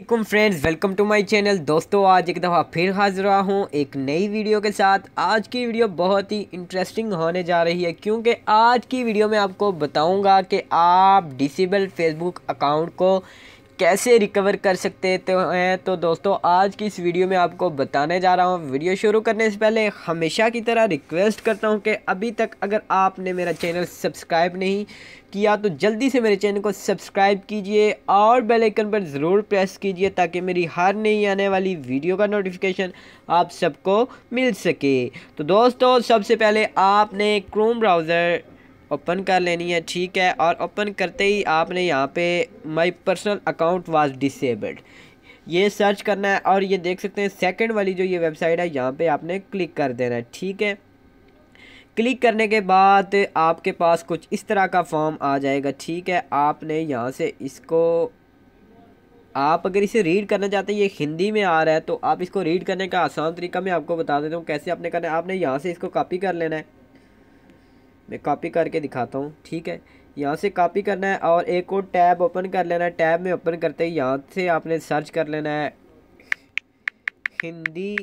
welcome friends welcome to my channel दोस्तों आज एक दफ़ा फिर हाजिर हुआ हूँ एक नई वीडियो के साथ आज की वीडियो बहुत ही इंटरेस्टिंग होने जा रही है क्योंकि आज की वीडियो में आपको बताऊंगा कि आप डिसेबल फेसबुक अकाउंट को कैसे रिकवर कर सकते तो हैं तो दोस्तों आज की इस वीडियो में आपको बताने जा रहा हूँ वीडियो शुरू करने से पहले हमेशा की तरह रिक्वेस्ट करता हूँ कि अभी तक अगर आपने मेरा चैनल सब्सक्राइब नहीं किया तो जल्दी से मेरे चैनल को सब्सक्राइब कीजिए और बेल आइकन पर ज़रूर प्रेस कीजिए ताकि मेरी हर नई आने वाली वीडियो का नोटिफिकेशन आप सबको मिल सके तो दोस्तों सबसे पहले आपने क्रोम ब्राउज़र ओपन कर लेनी है ठीक है और ओपन करते ही आपने यहाँ पे my personal account was disabled ये सर्च करना है और ये देख सकते हैं सेकंड वाली जो ये वेबसाइट है यहाँ पे आपने क्लिक कर देना है ठीक है क्लिक करने के बाद आपके पास कुछ इस तरह का फॉर्म आ जाएगा ठीक है आपने यहाँ से इसको आप अगर इसे रीड करना चाहते हैं ये हिंदी में आ रहा है तो आप इसको रीड करने का आसान तरीका मैं आपको बता देता हूँ कैसे आपने करना है आपने यहाँ से इसको कॉपी कर लेना है मैं कॉपी करके दिखाता हूँ ठीक है यहाँ से कॉपी करना है और एक और टैब ओपन कर लेना है टैब में ओपन करते ही यहाँ से आपने सर्च कर लेना है हिंदी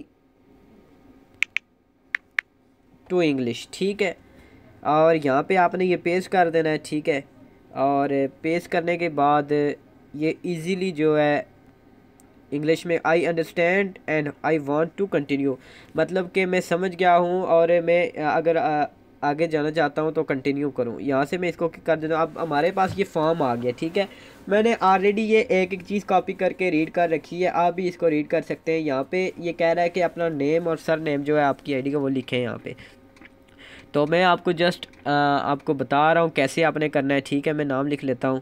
टू इंग्लिश ठीक है और यहाँ पे आपने ये पेस्ट कर देना है ठीक है और पेस्ट करने के बाद ये इजीली जो है इंग्लिश में I understand and I want to continue मतलब कि मैं समझ गया हूँ और मैं अगर आगे जाना चाहता हूँ तो कंटिन्यू करूँ यहाँ से मैं इसको कर देता हूँ अब हमारे पास ये फॉर्म आ गया ठीक है मैंने ऑलरेडी ये एक एक चीज़ कॉपी करके रीड कर रखी है आप भी इसको रीड कर सकते हैं यहाँ पे ये कह रहा है कि अपना नेम और सर नेम जो है आपकी आईडी का वो हैं यहाँ पे तो मैं आपको जस्ट आ, आपको बता रहा हूँ कैसे आपने करना है ठीक है मैं नाम लिख लेता हूँ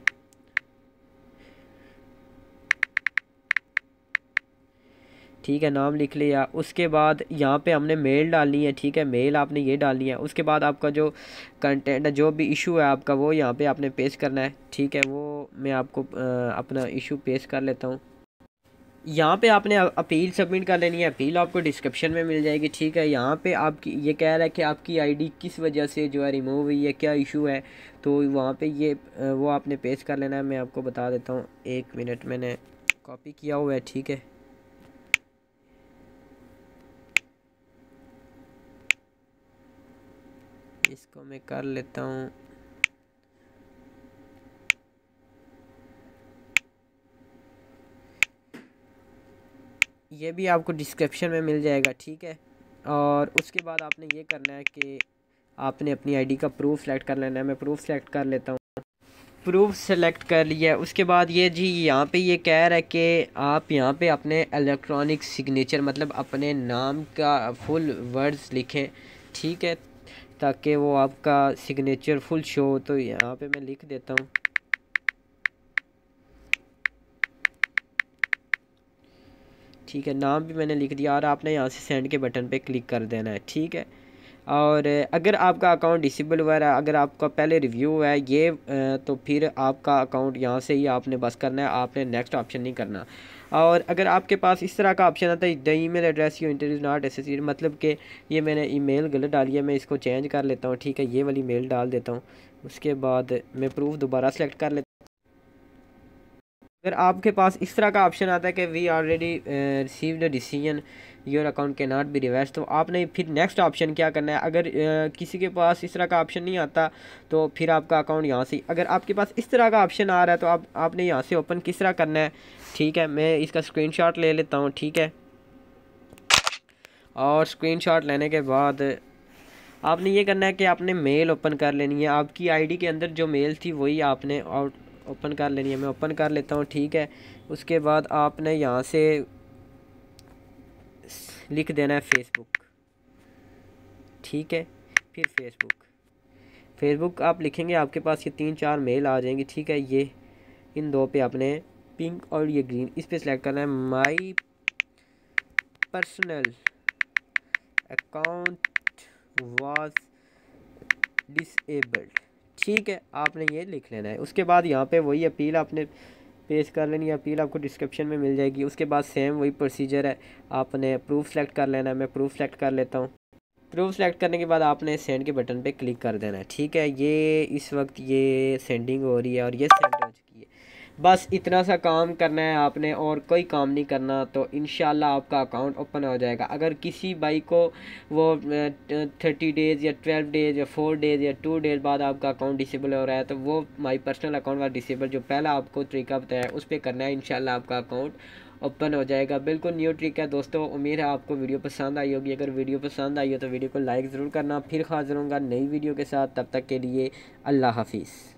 ठीक है नाम लिख लिया उसके बाद यहाँ पे हमने मेल डालनी है ठीक है मेल आपने ये डालनी है उसके बाद आपका जो कंटेंट जो भी इशू है आपका वो यहाँ पे आपने पेश करना है ठीक है वो मैं आपको अपना इशू पेश कर लेता हूँ यहाँ पे आपने अपील सबमिट कर लेनी है अपील आपको डिस्क्रिप्शन में मिल जाएगी ठीक है यहाँ पे आपकी ये कह रहा है कि आपकी आईडी किस वजह से जो है रिमूव हुई है क्या इशू है तो वहाँ पे ये वो आपने पेश कर लेना है मैं आपको बता देता हूँ एक मिनट मैंने कॉपी किया हुआ है ठीक है इसको मैं कर लेता हूँ ये भी आपको डिस्क्रिप्शन में मिल जाएगा ठीक है और उसके बाद आपने ये करना है कि आपने अपनी आईडी का प्रूफ सेलेक्ट कर लेना है मैं प्रूफ सेलेक्ट कर लेता हूँ प्रूफ सेलेक्ट कर लिया उसके बाद ये जी यहाँ पे ये कह रहा है कि आप यहाँ पे अपने इलेक्ट्रॉनिक सिग्नेचर मतलब अपने नाम का फुल वर्ड्स लिखें ठीक है ताकि वो आपका सिग्नेचर फुल शो हो तो यहाँ पे मैं लिख देता हूँ ठीक है नाम भी मैंने लिख दिया और आपने यहाँ से सेंड के बटन पे क्लिक कर देना है ठीक है और अगर आपका अकाउंट डिसेबल हुआ है अगर आपका पहले रिव्यू है ये तो फिर आपका अकाउंट यहाँ से ही आपने बस करना है आपने नेक्स्ट ऑप्शन नहीं करना और अगर आपके पास इस तरह का ऑप्शन आता है the email address you enter is not associate मतलब कि ये मैंने ईमेल गलत डाली है मैं इसको चेंज कर लेता हूँ ठीक है ये वाली मेल डाल देता हूँ उसके बाद मैं प्रूफ दोबारा सेलेक्ट कर लेता अगर आपके पास इस तरह का ऑप्शन आता है कि we already receive the decision your account can not be reverse तो आपने फिर नेक्स्ट ऑप्शन क्या करना है अगर uh, किसी के पास इस तरह का ऑप्शन नहीं आता तो फिर आपका अकाउंट यहाँ से अगर आपके पास इस तरह का ऑप्शन आ रहा है तो आप आपने यहाँ से ओपन किस तरह करना है ठीक है मैं इसका स्क्रीन ले लेता हूँ ठीक है और शॉट लेने के बाद आपने ये करना है कि आपने मेल ओपन कर लेनी है आपकी आईडी के अंदर जो मेल थी वही आपने ओपन कर लेनी है मैं ओपन कर लेता हूँ ठीक है उसके बाद आपने यहाँ से लिख देना है फेसबुक ठीक है फिर फेसबुक फेसबुक आप लिखेंगे आपके पास ये तीन चार मेल आ जाएंगे ठीक है ये इन दो पे आपने पिंक और ये ग्रीन इस पे सिलेक्ट करना है my personal account was disabled ठीक है आपने ये लिख लेना है उसके बाद यहाँ पे वही अपील आपने पेश कर लेनी है अपील आपको डिस्क्रिप्शन में मिल जाएगी उसके बाद सेम वही प्रोसीजर है आपने प्रूफ सेलेक्ट कर लेना है मैं प्रूफ सेलेक्ट कर लेता हूँ प्रूफ सेलेक्ट करने के बाद आपने सेंड के बटन पे क्लिक कर देना है ठीक है ये इस वक्त ये सेंडिंग हो रही है और ये सेंड बस इतना सा काम करना है आपने और कोई काम नहीं करना तो इन आपका अकाउंट ओपन हो जाएगा अगर किसी भाई को वो थर्टी डेज़ या ट्वेल्व डेज़ या फोर डेज़ या टू डेज़ बाद आपका अकाउंट डिसेबल हो रहा है तो वो माई पर्सनल अकाउंट वाला डिसेबल जो पहला आपको तरीका बताया है उस पर करना है इन आपका अकाउंट ओपन हो जाएगा बिल्कुल न्यू ट्रिक है दोस्तों उम्मीद है आपको वीडियो पसंद आई होगी अगर वीडियो पसंद आई हो तो वीडियो को लाइक ज़रूर करना फिर हाजिर होगा नई वीडियो के साथ तब तक के लिए अल्लाह हाफिज़